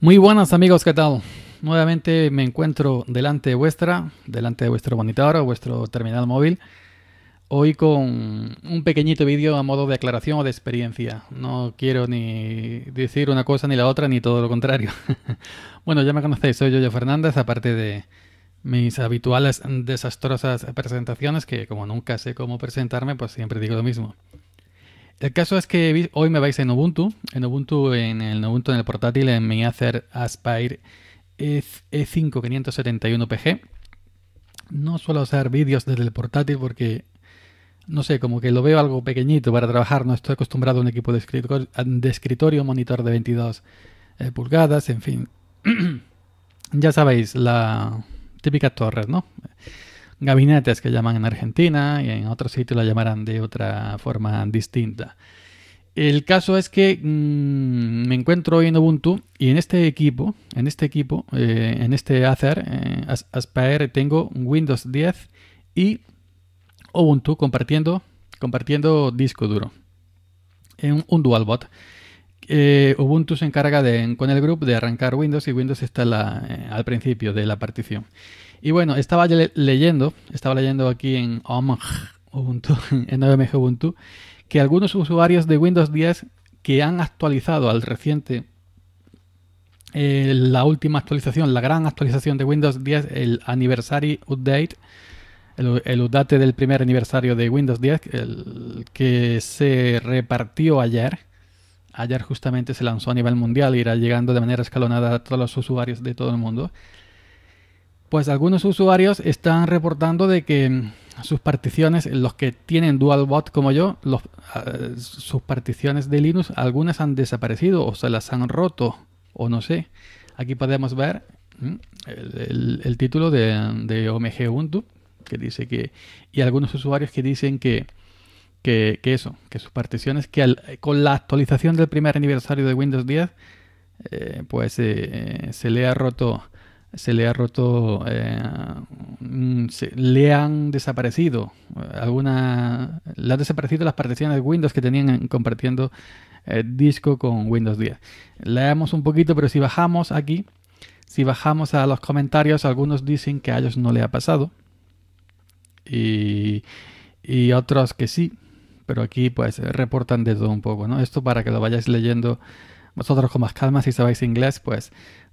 Muy buenas amigos, ¿qué tal? Nuevamente me encuentro delante de vuestra, delante de vuestro monitor o vuestro terminal móvil, hoy con un pequeñito vídeo a modo de aclaración o de experiencia. No quiero ni decir una cosa ni la otra, ni todo lo contrario. bueno, ya me conocéis, soy Yoyo Fernández, aparte de mis habituales desastrosas presentaciones, que como nunca sé cómo presentarme, pues siempre digo lo mismo. El caso es que hoy me vais en Ubuntu. En Ubuntu, en el Ubuntu en el portátil, en mi Acer Aspire E5571PG. E no suelo hacer vídeos desde el portátil porque, no sé, como que lo veo algo pequeñito para trabajar. No estoy acostumbrado a un equipo de escritorio, monitor de 22 eh, pulgadas, en fin. ya sabéis, la típica torre, ¿no? gabinetes que llaman en Argentina y en otros sitios la llamarán de otra forma distinta. El caso es que mm, me encuentro hoy en Ubuntu y en este equipo, en este equipo, eh, en este Acer, eh, Aspire, tengo Windows 10 y Ubuntu compartiendo, compartiendo disco duro. En un dual Eh, Ubuntu se encarga de, con el grupo de arrancar Windows y Windows está eh, al principio de la partición. Y bueno, estaba leyendo, estaba leyendo aquí en OMG Ubuntu, en OMG Ubuntu, que algunos usuarios de Windows 10 que han actualizado al reciente, eh, la última actualización, la gran actualización de Windows 10, el Anniversary Update, el, el update del primer aniversario de Windows 10, el que se repartió ayer. Ayer justamente se lanzó a nivel mundial, y irá llegando de manera escalonada a todos los usuarios de todo el mundo. Pues algunos usuarios están reportando de que mm, sus particiones, los que tienen DualBot como yo, los, ah, sus particiones de Linux, algunas han desaparecido o se las han roto o no sé. Aquí podemos ver mm, el, título de, de OMG Ubuntu que dice que y algunos usuarios que dicen que que, eso, que sus particiones que con la actualización del primer aniversario de Windows 10 eh, pues eh, eh, se le ha roto se le ha roto, eh, mm, se, le han desaparecido eh, algunas, le han desaparecido las particiones de Windows que tenían compartiendo eh, disco con Windows 10. Leemos un poquito, pero si bajamos aquí, si bajamos a los comentarios, algunos dicen que a ellos no le ha pasado y, y otros que sí, pero aquí pues reportan de todo un poco, ¿no? Esto para que lo vayáis leyendo vosotros con más calma, si sabéis inglés, pues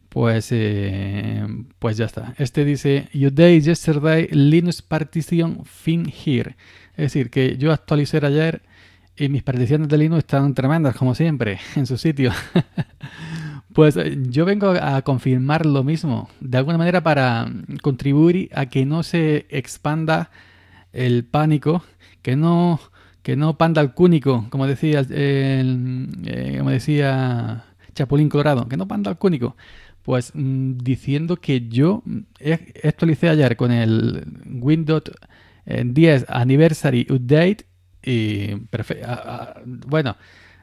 pues, eh, pues ya está. Este dice, you day yesterday Linux partition fin here. Es decir, que yo actualicé ayer y mis particiones de Linux están tremendas, como siempre, en su sitio. pues eh, yo vengo a confirmar lo mismo, de alguna manera para contribuir a que no se expanda el pánico, que no, que no panda el cúnico, como decía, eh, como decía Chapulín Colorado, que no panda el cúnico pues mm, diciendo que yo mm, actualicé ayer con el Windows 10 eh, Anniversary Update y bueno,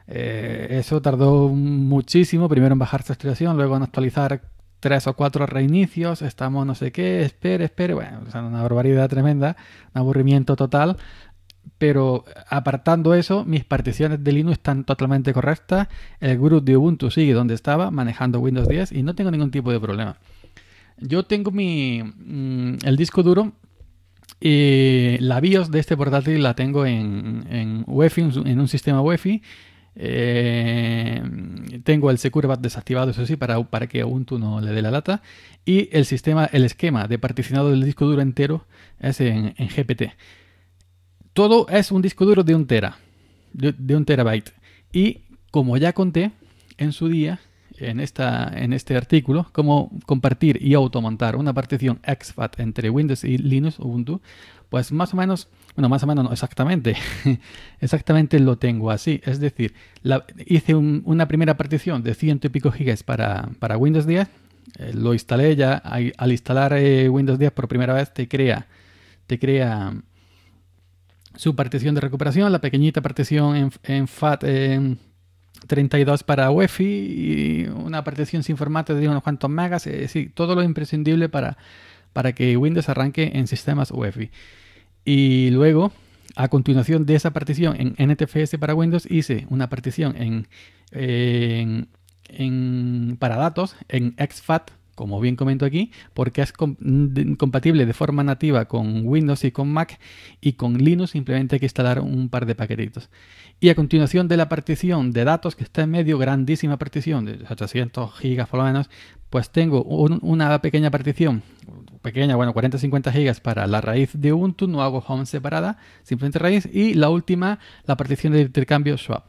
eh, eso tardó muchísimo, primero en bajar su actualización, luego en actualizar tres o cuatro reinicios, estamos no sé qué, espere, espere, bueno, una barbaridad tremenda, un aburrimiento total pero apartando eso, mis particiones de Linux están totalmente correctas, el group de Ubuntu sigue donde estaba, manejando Windows 10 y no tengo ningún tipo de problema. Yo tengo mi, mm, el disco duro y la BIOS de este portátil la tengo en, en en un sistema UEFI, eh, tengo el SecureBat desactivado, eso sí, para, para que Ubuntu no le dé la lata. Y el sistema, el esquema de particionado del disco duro entero es en GPT todo es un disco duro de un tera, de, un terabyte. Y como ya conté en su día, en, esta, en este artículo, cómo compartir y automontar una partición exFAT entre Windows y Linux Ubuntu, pues más o menos, bueno, más o menos no, exactamente, exactamente lo tengo así. Es decir, hice una primera partición de ciento y pico gigas para, Windows 10, eh, lo instalé ya, al instalar eh, Windows 10 por primera vez te crea, te crea su partición de recuperación, la pequeñita partición en, en FAT 32 para UEFI y una partición sin formato de unos cuantos megas, es decir, todo lo imprescindible para, para que Windows arranque en sistemas UEFI. Y luego, a continuación de esa partición en NTFS para Windows, hice una partición en, para datos en XFAT como bien comento aquí, porque es compatible de forma nativa con Windows y con Mac y con Linux simplemente hay que instalar un par de paquetitos. Y a continuación de la partición de datos que está en medio, grandísima partición de 800 gigas por lo menos, pues tengo una pequeña partición, pequeña, bueno, 40-50 gigas para la raíz de Ubuntu, no hago home separada, simplemente raíz, y la última, la partición de intercambio swap.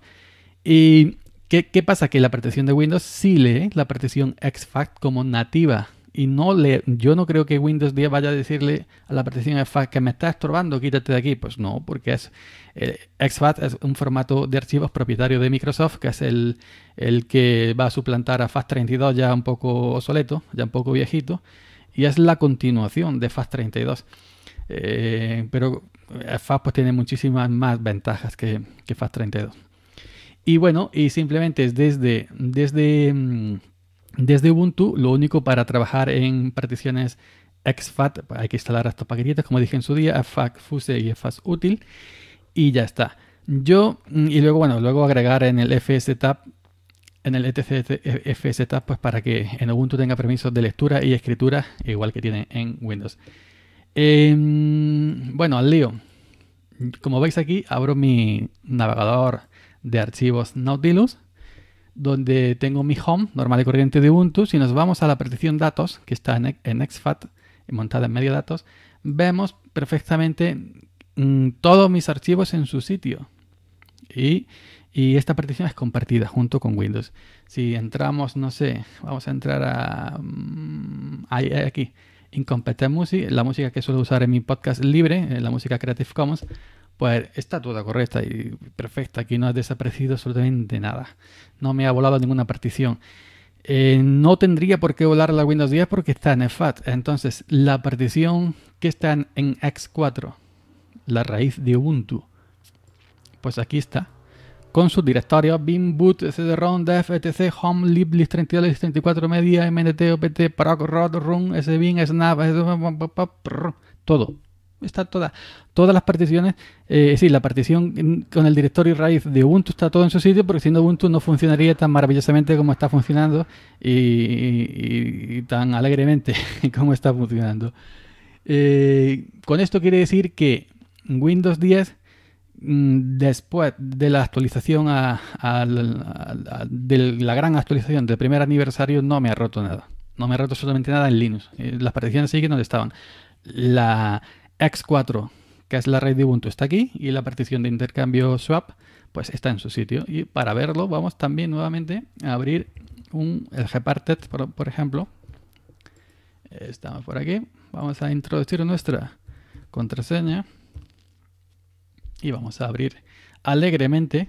Y ¿Qué, pasa? Que la partición de Windows sí lee la partición XFAT como nativa. Y no le, yo no creo que Windows 10 vaya a decirle a la partición XFAT que me está estorbando, quítate de aquí. Pues no, porque es eh, es un formato de archivos propietario de Microsoft, que es el, que va a suplantar a FAT32 ya un poco obsoleto, ya un poco viejito. Y es la continuación de FAT32. Eh, pero FAT pues tiene muchísimas más ventajas que, que FAT32. Y bueno, y simplemente es desde, desde, mm, desde Ubuntu, lo único para trabajar en particiones exFAT, hay que instalar estos paquetitos, como dije en su día, FUSE y útil. y ya está. Yo, mm, y luego, bueno, luego agregar en el FSTAP, en el etc tab pues para que en Ubuntu tenga permisos de lectura y escritura, igual que tiene en Windows. Em, bueno, al lío. Como veis aquí, abro mi navegador de archivos Nautilus, donde tengo mi home normal y corriente de Ubuntu. Si nos vamos a la partición datos, que está en, en XFAT, montada en medio datos, vemos perfectamente mm, todos mis archivos en su sitio. Y, esta partición es compartida junto con Windows. Si entramos, no sé, vamos a entrar a... Mm, ahí, aquí. Incompetent Music, la música que suelo usar en mi podcast libre, eh, la música Creative Commons, pues está toda correcta y perfecta. Aquí no ha desaparecido absolutamente nada. No me ha volado ninguna partición. Eh, no tendría por qué volar la Windows 10 porque está en FAT. Entonces, la partición que está en, X4, la raíz de Ubuntu, pues aquí está. Con sus directorios bin, boot, cd-rom, def, etc, home, lib, list32, list34 media, mnt, opt, proc, ROT, run, sbin, snap, todo está toda, todas las particiones, eh, es la partición con el directorio raíz de Ubuntu está todo en su sitio, porque siendo Ubuntu no funcionaría tan maravillosamente como está funcionando y, tan alegremente como está funcionando. Eh, con esto quiere decir que Windows 10 mm, después de la actualización a, de la gran actualización del primer aniversario no me ha roto nada no me ha roto absolutamente nada en Linux eh, las particiones siguen donde estaban la X4, que es la red de Ubuntu, está aquí y la partición de intercambio swap pues está en su sitio. Y para verlo vamos también nuevamente a abrir un, el Gparted, por, ejemplo. Estamos por aquí. Vamos a introducir nuestra contraseña y vamos a abrir alegremente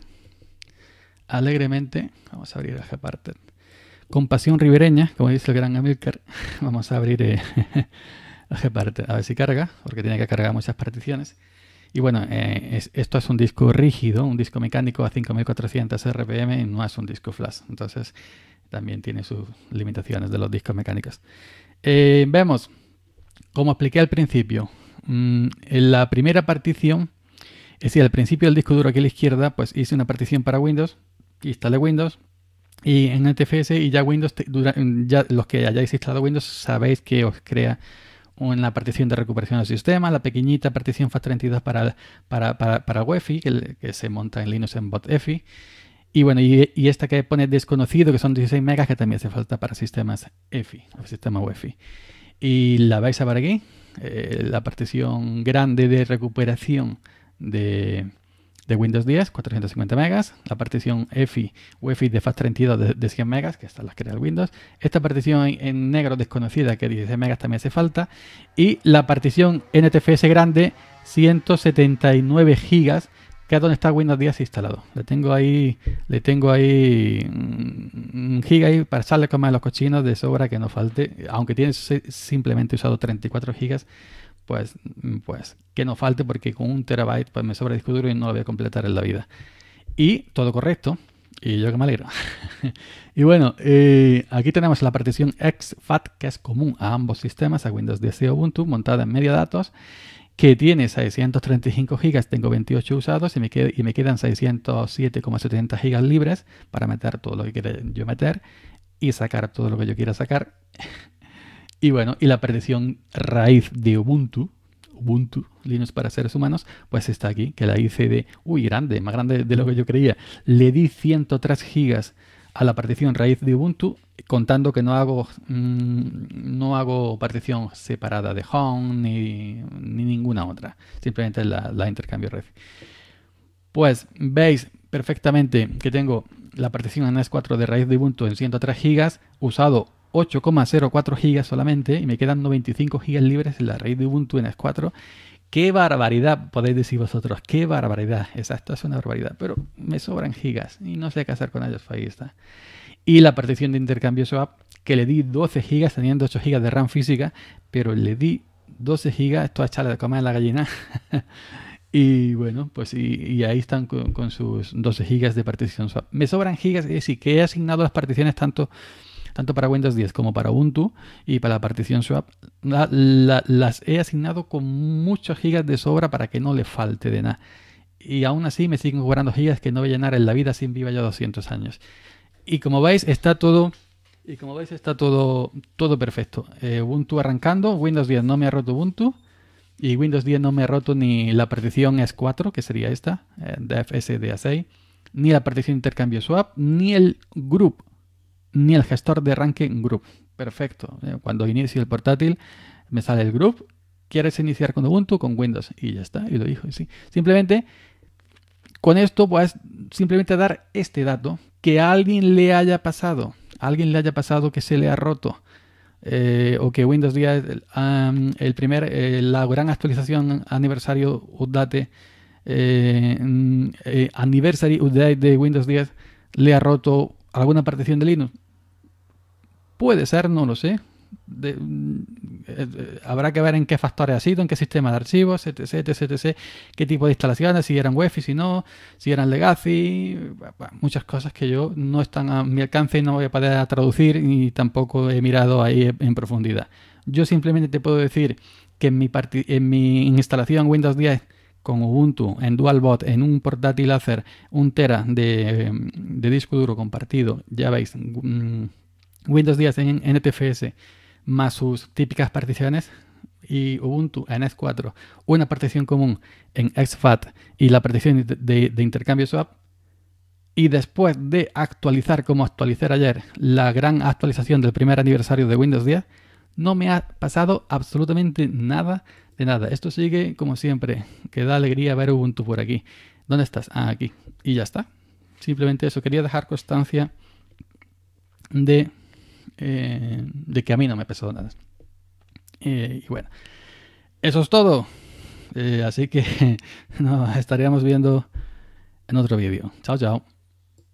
alegremente vamos a abrir el Gparted con pasión ribereña como dice el gran Amilcar vamos a abrir eh, a ver si carga, porque tiene que cargar muchas particiones. Y bueno, eh, esto es un disco rígido, un disco mecánico a 5400 RPM no es un disco flash. Entonces también tiene sus limitaciones de los discos mecánicos. Eh, vemos, como expliqué al principio, mm, en la primera partición, es decir, al principio el disco duro aquí a la izquierda, pues hice una partición para Windows, instalé Windows, y en el TFS y ya Windows, ya los que hayáis instalado Windows sabéis que os crea en la partición de recuperación del sistema, la pequeñita partición FAT32 para, para, para, UEFI, que, se monta en Linux en EFI. Y bueno, y, esta que pone desconocido, que son 16 megas, que también hace falta para sistemas EFI, el sistema UEFI. Y la vais a ver aquí, eh, la partición grande de recuperación de, de Windows 10, 450 megas, la partición EFI o de FAT32 de, 100 megas, que está la crea el Windows, esta partición en, negro desconocida que 16 megas también hace falta, y la partición NTFS grande 179 gigas, que es donde está Windows 10 instalado. Le tengo ahí, le tengo ahí mm, un giga para echarle con a los cochinos de sobra que no falte, aunque tiene simplemente usado 34 gigas pues, pues que no falte porque con un terabyte pues me sobra disco duro y no lo voy a completar en la vida. Y todo correcto. Y yo que me alegro. y bueno, eh, aquí tenemos la partición XFAT que es común a ambos sistemas, a Windows 10 y Ubuntu, montada en media datos, que tiene 635 GB, tengo 28 usados y me, y me quedan 607,70 GB libres para meter todo lo que quiera yo meter y sacar todo lo que yo quiera sacar. Y bueno, y la partición raíz de Ubuntu, Ubuntu, Linux para seres humanos, pues está aquí, que la hice de, uy, grande, más grande de lo que yo creía. Le di 103 gigas a la partición raíz de Ubuntu, contando que no hago, mm, no hago partición separada de home ni, ninguna otra, simplemente la, intercambio red. Pues veis perfectamente que tengo la partición NAS 4 de raíz de Ubuntu en 103 gigas, usado 8,04 gigas solamente y me quedan 95 gigas libres en la raíz de Ubuntu en S4. ¡Qué barbaridad! Podéis decir vosotros, ¡qué barbaridad! Exacto, es una barbaridad, pero me sobran gigas y no sé qué hacer con ellos, ahí está. Y la partición de intercambio swap, que le di 12 gigas teniendo 8 gigas de RAM física, pero le di 12 gigas, esto a echarle de comer a la gallina. Y bueno, pues y, ahí están con, sus 12 gigas de partición. swap. Me sobran gigas, es decir, que he asignado las particiones tanto tanto para Windows 10 como para Ubuntu y para la partición swap, las he asignado con muchos gigas de sobra para que no le falte de nada. Y aún así me siguen cobrando gigas que no voy a llenar en la vida sin viva ya 200 años. Y como veis, está todo y como veis está todo, todo perfecto. Eh, Ubuntu arrancando, Windows 10 no me ha roto Ubuntu y Windows 10 no me ha roto ni la partición S4, que sería esta, eh, de a 6 ni la partición intercambio swap, ni el group ni el gestor de arranque group. Perfecto. Eh, cuando inicie el portátil, me sale el group. ¿Quieres iniciar con Ubuntu? Con Windows. Y ya está. Y lo dijo. Simplemente, con esto puedes simplemente dar este dato que a alguien le haya pasado. alguien le haya pasado que se le ha roto. Eh, o que Windows 10, el primer, eh, la gran actualización aniversario update, eh, mm, anniversary update de Windows 10 le ha roto alguna partición de Linux. Puede ser, no lo sé. Eh, eh, habrá que ver en qué factores ha sido, en qué sistema de archivos, etc, etc, etc, qué tipo de instalaciones, si eran Wi-Fi, si no, si eran legacy, muchas cosas que yo no están a mi alcance y no voy a poder traducir y tampoco he mirado ahí en profundidad. Yo simplemente te puedo decir que en mi, en mi instalación Windows 10 con Ubuntu en DualBot, en un portátil hacer un Tera eh, de, disco duro compartido, ya veis, mm, Windows 10 en NTFS más sus típicas particiones y Ubuntu en S4 una partición común en XFAT y la partición de, intercambio swap. Y después de actualizar, como actualizar ayer, la gran actualización del primer aniversario de Windows 10, no me ha pasado absolutamente nada de nada. Esto sigue como siempre, que da alegría ver Ubuntu por aquí. ¿Dónde estás? Ah, aquí. Y ya está. Simplemente eso. Quería dejar constancia de eh, de que a mí no me pesó nada. Eh, y bueno, eso es todo. Eh, así que nos estaríamos viendo en otro vídeo. Chao, chao.